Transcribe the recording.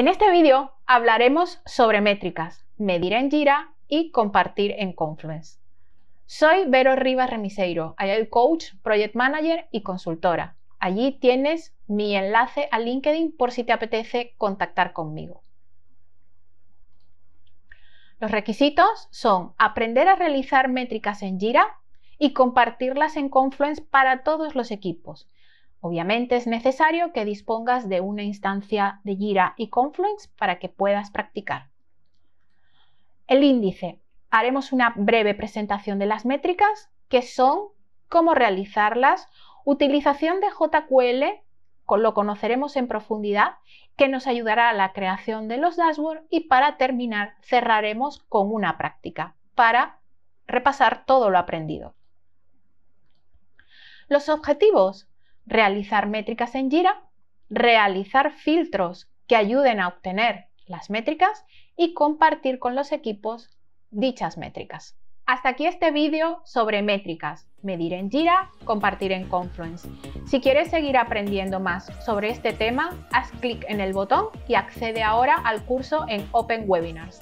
En este vídeo hablaremos sobre métricas, medir en Jira y compartir en Confluence. Soy Vero Rivas Remiseiro, el Coach, Project Manager y consultora. Allí tienes mi enlace a LinkedIn por si te apetece contactar conmigo. Los requisitos son aprender a realizar métricas en Jira y compartirlas en Confluence para todos los equipos, Obviamente es necesario que dispongas de una instancia de Jira y Confluence para que puedas practicar. El índice. Haremos una breve presentación de las métricas, que son, cómo realizarlas, utilización de JQL, lo conoceremos en profundidad, que nos ayudará a la creación de los dashboards y para terminar cerraremos con una práctica para repasar todo lo aprendido. Los objetivos realizar métricas en Jira, realizar filtros que ayuden a obtener las métricas y compartir con los equipos dichas métricas. Hasta aquí este vídeo sobre métricas, medir en Jira, compartir en Confluence. Si quieres seguir aprendiendo más sobre este tema, haz clic en el botón y accede ahora al curso en Open Webinars.